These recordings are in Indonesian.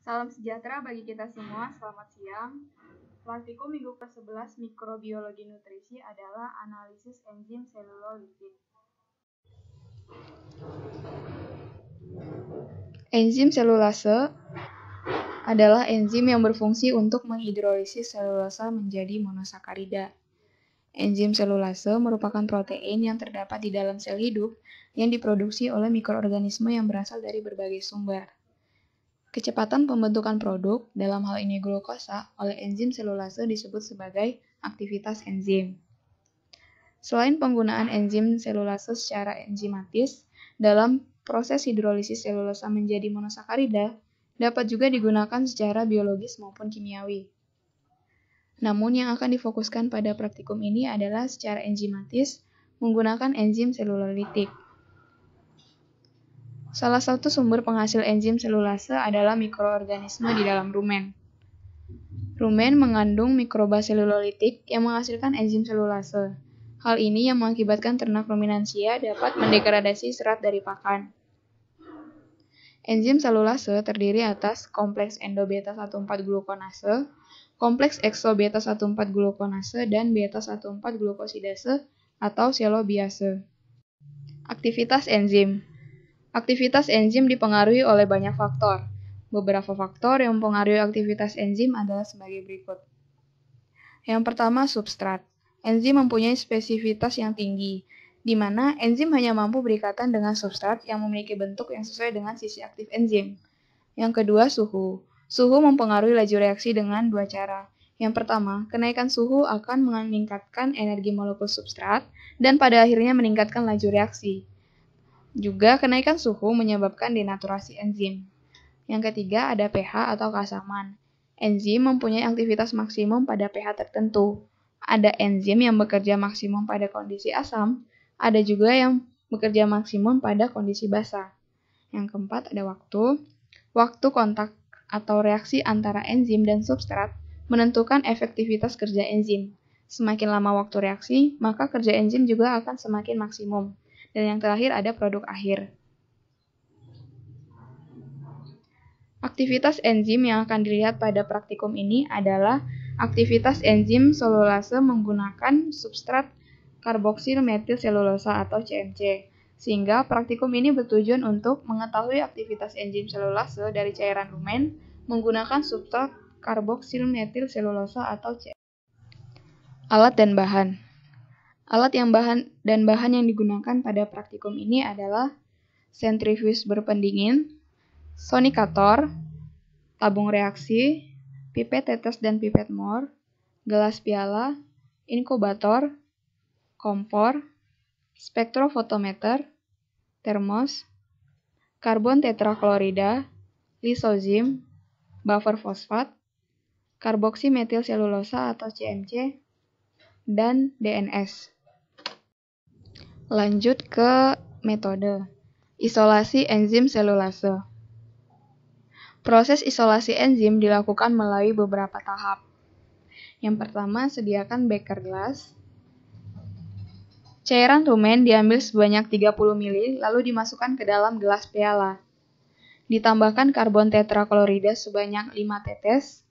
Salam sejahtera bagi kita semua, selamat siang. Praktikum minggu ke-11 mikrobiologi nutrisi adalah analisis enzim selulolipid. Enzim selulase adalah enzim yang berfungsi untuk menghidrolisis selulosa menjadi monosakarida. Enzim selulase merupakan protein yang terdapat di dalam sel hidup yang diproduksi oleh mikroorganisme yang berasal dari berbagai sumber. Kecepatan pembentukan produk, dalam hal ini glukosa, oleh enzim selulase disebut sebagai aktivitas enzim. Selain penggunaan enzim selulase secara enzimatis, dalam proses hidrolisis selulosa menjadi monosakarida dapat juga digunakan secara biologis maupun kimiawi. Namun yang akan difokuskan pada praktikum ini adalah secara enzimatis menggunakan enzim selulolitik. Salah satu sumber penghasil enzim selulase adalah mikroorganisme di dalam rumen. Rumen mengandung mikroba selulolitik yang menghasilkan enzim selulase. Hal ini yang mengakibatkan ternak ruminansia dapat mendegradasi serat dari pakan. Enzim selulase terdiri atas kompleks endobeta 14 glukonase, kompleks exobeta 14 glukonase, dan beta 14 glukosidase atau selobiase. Aktivitas enzim Aktivitas enzim dipengaruhi oleh banyak faktor. Beberapa faktor yang mempengaruhi aktivitas enzim adalah sebagai berikut. Yang pertama, substrat. Enzim mempunyai spesifitas yang tinggi, di mana enzim hanya mampu berikatan dengan substrat yang memiliki bentuk yang sesuai dengan sisi aktif enzim. Yang kedua, suhu. Suhu mempengaruhi laju reaksi dengan dua cara. Yang pertama, kenaikan suhu akan meningkatkan energi molekul substrat dan pada akhirnya meningkatkan laju reaksi. Juga kenaikan suhu menyebabkan denaturasi enzim. Yang ketiga ada pH atau keasaman. Enzim mempunyai aktivitas maksimum pada pH tertentu. Ada enzim yang bekerja maksimum pada kondisi asam, ada juga yang bekerja maksimum pada kondisi basa. Yang keempat ada waktu. Waktu kontak atau reaksi antara enzim dan substrat menentukan efektivitas kerja enzim. Semakin lama waktu reaksi, maka kerja enzim juga akan semakin maksimum. Dan yang terakhir ada produk akhir. Aktivitas enzim yang akan dilihat pada praktikum ini adalah aktivitas enzim selulase menggunakan substrat karboksil metil selulosa atau CMC. Sehingga praktikum ini bertujuan untuk mengetahui aktivitas enzim selulase dari cairan lumen menggunakan substrat karboksil metil selulosa atau CMC. Alat dan bahan Alat yang bahan dan bahan yang digunakan pada praktikum ini adalah sentrifuge berpendingin, sonikator, tabung reaksi, pipet tetes dan pipet mor, gelas piala, inkubator, kompor, spektrofotometer, termos, karbon tetraklorida, lisozim, buffer fosfat, karboksimetil selulosa atau CMC, dan DNS. Lanjut ke metode isolasi enzim selulase. Proses isolasi enzim dilakukan melalui beberapa tahap. Yang pertama, sediakan beker gelas. Cairan rumen diambil sebanyak 30 ml lalu dimasukkan ke dalam gelas piala. Ditambahkan karbon tetraklorida sebanyak 5 tetes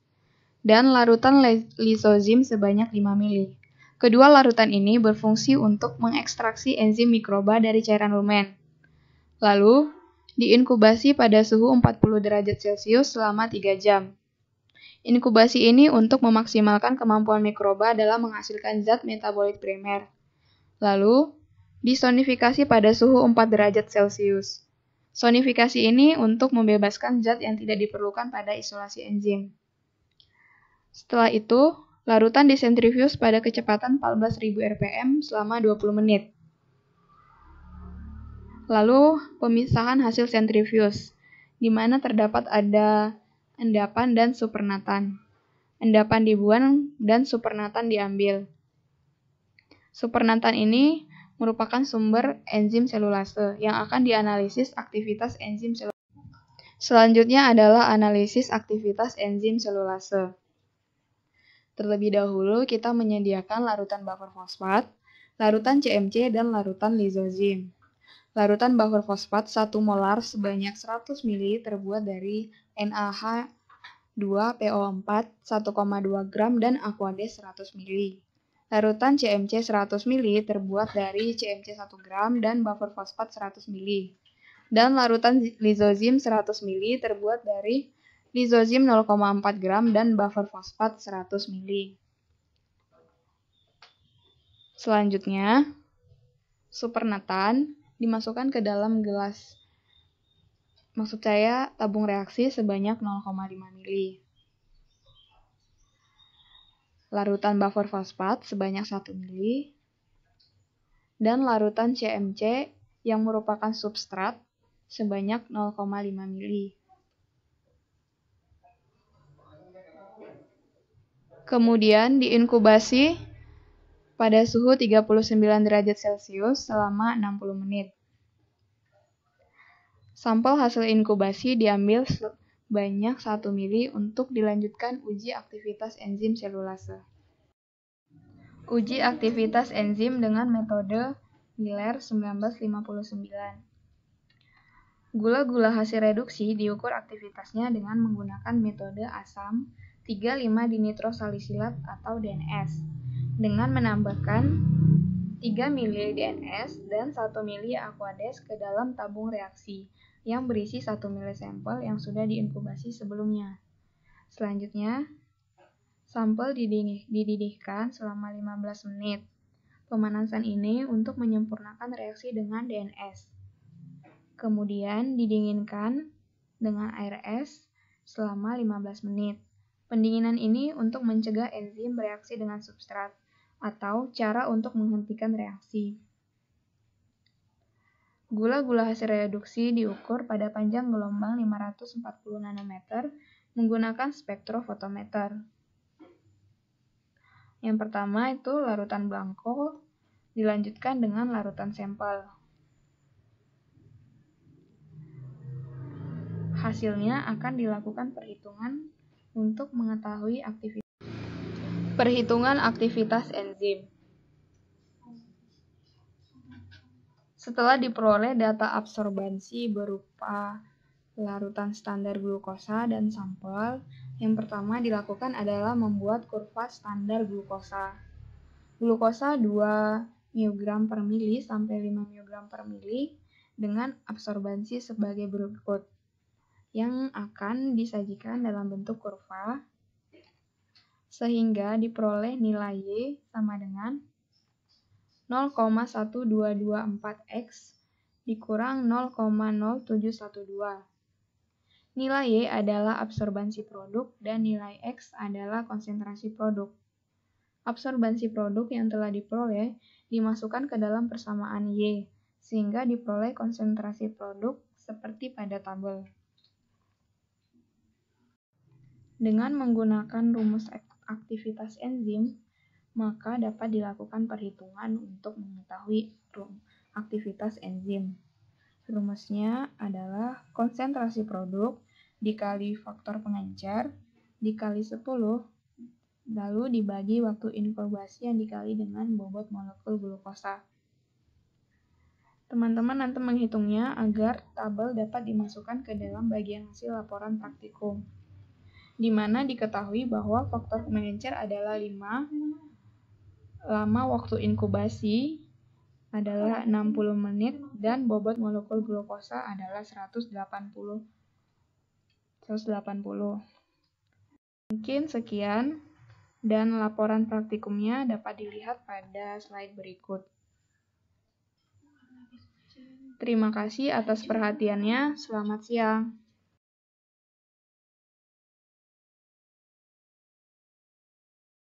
dan larutan lisozim sebanyak 5 ml. Kedua larutan ini berfungsi untuk mengekstraksi enzim mikroba dari cairan lumen. Lalu, diinkubasi pada suhu 40 derajat Celcius selama 3 jam. Inkubasi ini untuk memaksimalkan kemampuan mikroba dalam menghasilkan zat metabolit primer. Lalu, disonifikasi pada suhu 4 derajat Celcius. Sonifikasi ini untuk membebaskan zat yang tidak diperlukan pada isolasi enzim. Setelah itu, Larutan disentrifuse pada kecepatan 14.000 rpm selama 20 menit. Lalu, pemisahan hasil sentrifuse, di mana terdapat ada endapan dan supernatan. Endapan dibuang dan supernatan diambil. Supernatan ini merupakan sumber enzim selulase yang akan dianalisis aktivitas enzim selulase. Selanjutnya adalah analisis aktivitas enzim selulase. Terlebih dahulu, kita menyediakan larutan buffer fosfat, larutan CMC, dan larutan lizozim. Larutan buffer fosfat 1 molar sebanyak 100 ml terbuat dari NaH 2PO4 1,2 gram dan Aquades 100 ml. Larutan CMC 100 ml terbuat dari CMC 1 gram dan buffer fosfat 100 ml. Dan larutan lizozim 100 ml terbuat dari lizozim 0,4 gram, dan buffer fosfat 100 ml. Selanjutnya, supernatan dimasukkan ke dalam gelas. Maksud saya tabung reaksi sebanyak 0,5 ml. Larutan buffer fosfat sebanyak 1 ml dan larutan CMC yang merupakan substrat sebanyak 0,5 ml. kemudian diinkubasi pada suhu 39 derajat Celcius selama 60 menit. Sampel hasil inkubasi diambil banyak 1 mili untuk dilanjutkan uji aktivitas enzim selulase. Uji aktivitas enzim dengan metode Miller 1959. Gula-gula hasil reduksi diukur aktivitasnya dengan menggunakan metode asam 3,5-dinitrosalisilat atau DNS dengan menambahkan 3 mili DNS dan 1 mili aquades ke dalam tabung reaksi yang berisi 1 mili sampel yang sudah diinkubasi sebelumnya. Selanjutnya, sampel dididihkan selama 15 menit. Pemanasan ini untuk menyempurnakan reaksi dengan DNS. Kemudian didinginkan dengan air es selama 15 menit. Pendinginan ini untuk mencegah enzim bereaksi dengan substrat atau cara untuk menghentikan reaksi. Gula-gula hasil reduksi diukur pada panjang gelombang 540 nanometer menggunakan spektrofotometer. Yang pertama itu larutan blanko, dilanjutkan dengan larutan sampel. Hasilnya akan dilakukan perhitungan untuk mengetahui aktivitas. Perhitungan aktivitas enzim. Setelah diperoleh data absorbansi berupa larutan standar glukosa dan sampel, yang pertama dilakukan adalah membuat kurva standar glukosa. Glukosa 2 mg per mili sampai 5 mg per mili dengan absorbansi sebagai berikut yang akan disajikan dalam bentuk kurva sehingga diperoleh nilai Y sama dengan 0,1224X dikurang 0,0712. Nilai Y adalah absorbansi produk dan nilai X adalah konsentrasi produk. Absorbansi produk yang telah diperoleh dimasukkan ke dalam persamaan Y, sehingga diperoleh konsentrasi produk seperti pada tabel. Dengan menggunakan rumus aktivitas enzim, maka dapat dilakukan perhitungan untuk mengetahui aktivitas enzim. Rumusnya adalah konsentrasi produk dikali faktor pengencer dikali 10 lalu dibagi waktu inkubasi yang dikali dengan bobot molekul glukosa. Teman-teman nanti menghitungnya agar tabel dapat dimasukkan ke dalam bagian hasil laporan praktikum di mana diketahui bahwa faktor pengencer adalah 5, lama waktu inkubasi adalah 60 menit, dan bobot molekul glukosa adalah 180. 180. Mungkin sekian, dan laporan praktikumnya dapat dilihat pada slide berikut. Terima kasih atas perhatiannya. Selamat siang.